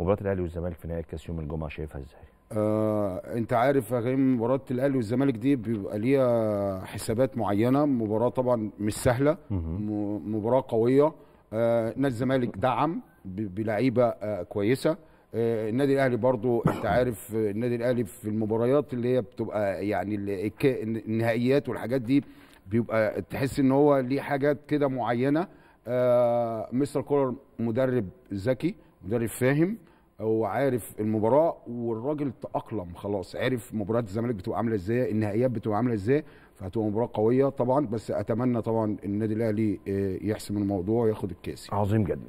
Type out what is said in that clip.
مباراه الاهلي والزمالك في نهائي الكاس يوم الجمعه شايفها ازاي؟ آه، انت عارف يا مباراه الاهلي والزمالك دي بيبقى ليها حسابات معينه مباراه طبعا مش سهله مباراه قويه آه، نادي الزمالك دعم بلعيبه آه كويسه آه النادي الاهلي برضو انت عارف النادي الاهلي في المباريات اللي هي بتبقى يعني النهائيات والحاجات دي بيبقى تحس ان هو ليه حاجات كده معينه آه مستر كولر مدرب ذكي مدرب فاهم وعارف المباراه والراجل تاقلم خلاص عرف مباريات الزمالك بتبقى عامله ازاي النهائيات بتبقى عامله ازاي فهتبقى مباراه قويه طبعا بس اتمنى طبعا النادي الاهلي آه، يحسم الموضوع وياخد الكاس عظيم جدا